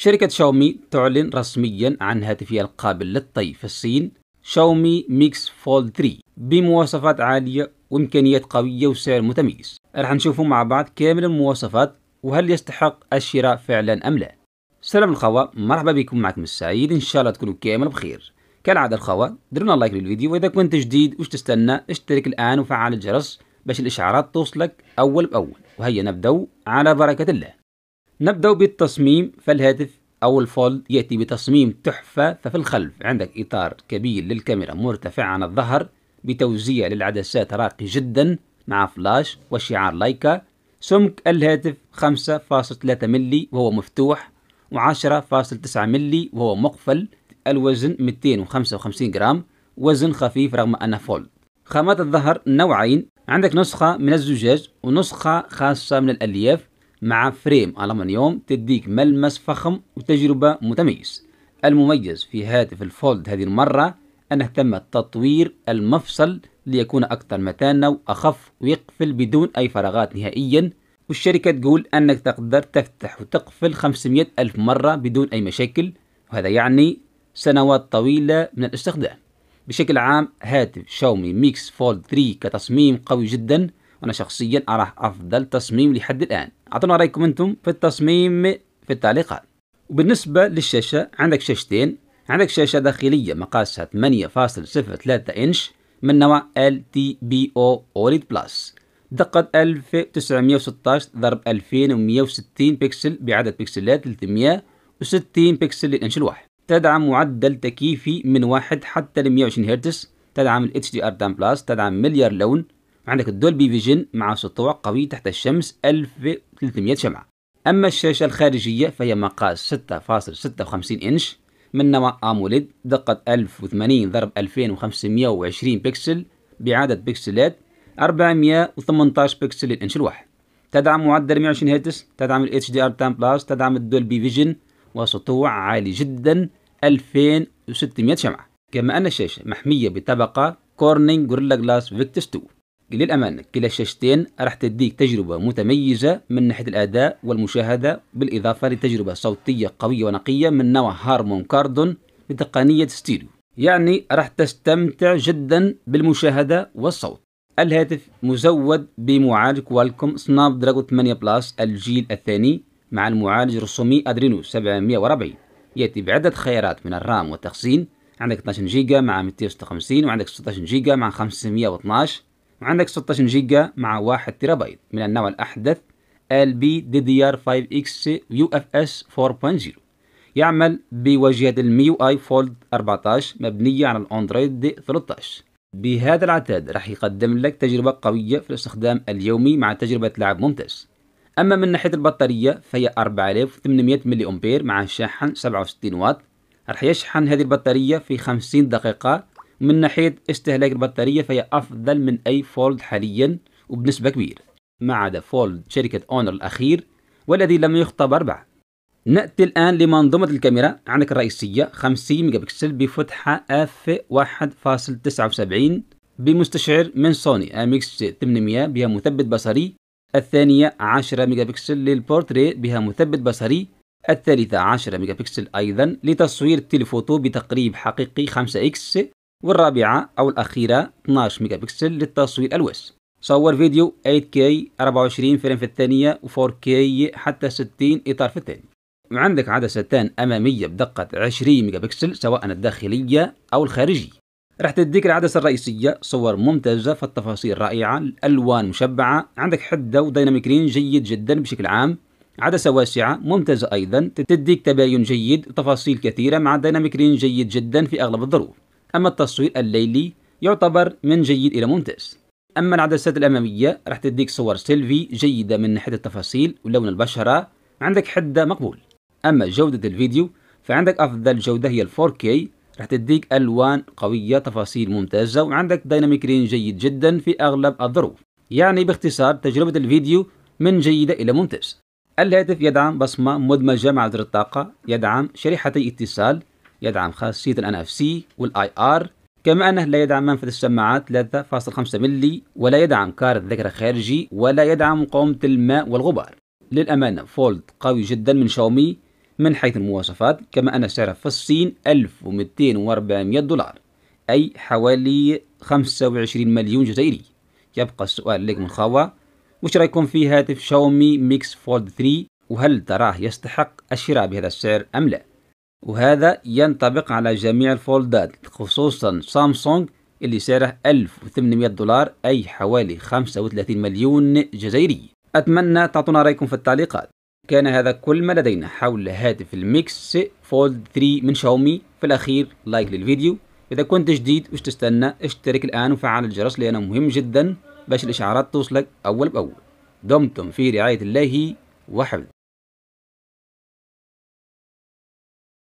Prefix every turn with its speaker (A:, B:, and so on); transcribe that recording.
A: شركة شاومي تعلن رسميا عن هاتفها القابل للطي في الصين شاومي ميكس فولد 3 بمواصفات عالية وإمكانيات قوية وسعر متميز راح نشوفه مع بعض كامل المواصفات وهل يستحق الشراء فعلا أم لا سلام الخوة مرحبا بكم معكم السعيد إن شاء الله تكونوا كامل بخير كالعادة الخوة درنا لايك للفيديو وإذا كنت جديد وش تستنى اشترك الآن وفعل الجرس باش الإشعارات توصلك أول بأول وهيا نبدأ على بركة الله نبدأ بالتصميم فالهاتف أو الفولد يأتي بتصميم تحفة ففي الخلف عندك إطار كبير للكاميرا مرتفع عن الظهر بتوزيع للعدسات راقي جدا مع فلاش وشعار لايكا سمك الهاتف 5.3 ملي وهو مفتوح و10.9 ملي وهو مقفل الوزن 255 جرام وزن خفيف رغم أنه فولد خامات الظهر نوعين عندك نسخة من الزجاج ونسخة خاصة من الألياف مع فريم ألمنيوم تديك ملمس فخم وتجربة متميز المميز في هاتف الفولد هذه المرة أنه تم تطوير المفصل ليكون أكثر متانة وأخف ويقفل بدون أي فراغات نهائيا والشركة تقول أنك تقدر تفتح وتقفل 500 ألف مرة بدون أي مشاكل وهذا يعني سنوات طويلة من الاستخدام بشكل عام هاتف شاومي ميكس فولد 3 كتصميم قوي جدا وانا شخصيا اراه افضل تصميم لحد الان اعطونا رايكم انتم في التصميم في التعليقات وبالنسبة للشاشة عندك شاشتين عندك شاشة داخلية مقاسها 8.03 إنش من نوع LTBO OLED Plus دقة 1916 ضرب 2160 بكسل بعدد بكسلات 360 بكسل للإنش الواحد تدعم معدل تكييفي من واحد حتى ل 120 هرتز تدعم ال HDR10 Plus تدعم مليار لون عندك الدولبي فيجن مع سطوع قوي تحت الشمس 1300 شمعة أما الشاشة الخارجية فهي مقاس 6.56 إنش من نوع أموليد دقة 1080 ضرب 2520 بكسل بعدد بكسلات 418 بكسل للإنش الواحد تدعم معدل 120 هرتز تدعم ال HDR10 بلس تدعم الدولبي فيجن وسطوع عالي جدا 2600 شمعة كما أن الشاشة محمية بطبقة كورنينج غوريلا جلاس فيكتس 2 للأمانة كلا الشاشتين راح تديك تجربة متميزة من ناحية الأداء والمشاهدة بالإضافة لتجربة صوتية قوية ونقية من نوع هارمون كاردون بتقنية ستيريو يعني راح تستمتع جدا بالمشاهدة والصوت الهاتف مزود بمعالج كوالكوم سناب دراجون 8 بلس الجيل الثاني مع المعالج رسومي أدرينو 740 يأتي بعدة خيارات من الرام والتخزين عندك 12 جيجا مع 256 وعندك 16 جيجا مع 512 وعندك 16 جيجا مع 1 تيرا بايت من النوع الأحدث LP DDR5X UFS 4.0 يعمل بواجهة الميو اي فولد 14 مبنية على الأندرويد 13 بهذا العتاد راح يقدم لك تجربة قوية في الاستخدام اليومي مع تجربة لعب ممتاز أما من ناحية البطارية فهي 4800 ملي أمبير مع شاحن 67 واط راح يشحن هذه البطارية في 50 دقيقة من ناحية استهلاك البطارية فهي أفضل من أي فولد حاليا وبنسبة كبيرة ما عدا فولد شركة أونر الأخير والذي لم يختبر بعد نأتي الآن لمنظومة الكاميرا عندك الرئيسية 50 ميجا بكسل بفتحة اف 1.79 بمستشعر من سوني امكس 800 بها مثبت بصري الثانية 10 ميجا بكسل للبورتري بها مثبت بصري الثالثة 10 ميجا بكسل أيضا لتصوير التليفوتو بتقريب حقيقي 5 اكس والرابعة أو الأخيرة 12 ميجا بكسل للتصوير ألواس صور فيديو 8K 24 فريم في الثانية و 4K حتى 60 إطار في الثانية وعندك عدستان أمامية بدقة 20 ميجا بكسل سواء الداخلية أو الخارجية راح تديك العدسة الرئيسية صور ممتازة في التفاصيل رائعة الألوان مشبعة عندك حدة وديناميك رين جيد جدا بشكل عام عدسة واسعة ممتازة أيضا تديك تباين جيد وتفاصيل كثيرة مع ديناميك رين جيد جدا في أغلب الظروف أما التصوير الليلي يعتبر من جيد إلى ممتاز أما العدسات الأمامية راح تديك صور سيلفي جيدة من ناحية التفاصيل ولون البشرة عندك حدة مقبول أما جودة الفيديو فعندك أفضل جودة هي 4K راح تديك ألوان قوية تفاصيل ممتازة وعندك دايناميك رين جيد جدا في أغلب الظروف يعني باختصار تجربة الفيديو من جيدة إلى ممتاز الهاتف يدعم بصمة مدمجة مع زر الطاقة يدعم شريحتي اتصال يدعم خاصية الـ NFC والـ ار كما أنه لا يدعم منفذ السماعات 3.5 ملي ولا يدعم كارت ذكرى خارجي ولا يدعم مقاومة الماء والغبار للأمانة فولد قوي جدا من شاومي من حيث المواصفات كما أن سعره في الصين 1200 دولار أي حوالي 25 مليون جزائري يبقى السؤال لكم الخوة وش رايكم في هاتف شاومي ميكس فولد 3 وهل تراه يستحق الشراء بهذا السعر أم لا؟ وهذا ينطبق على جميع الفولدات خصوصا سامسونج اللي سعره 1800 دولار أي حوالي 35 مليون جزائري أتمنى تعطونا رأيكم في التعليقات كان هذا كل ما لدينا حول هاتف الميكس فولد 3 من شاومي في الأخير لايك للفيديو إذا كنت جديد وش تستنى اشترك الآن وفعل الجرس لأنه مهم جدا باش الإشعارات توصلك أول بأول دمتم في رعاية الله وحفظ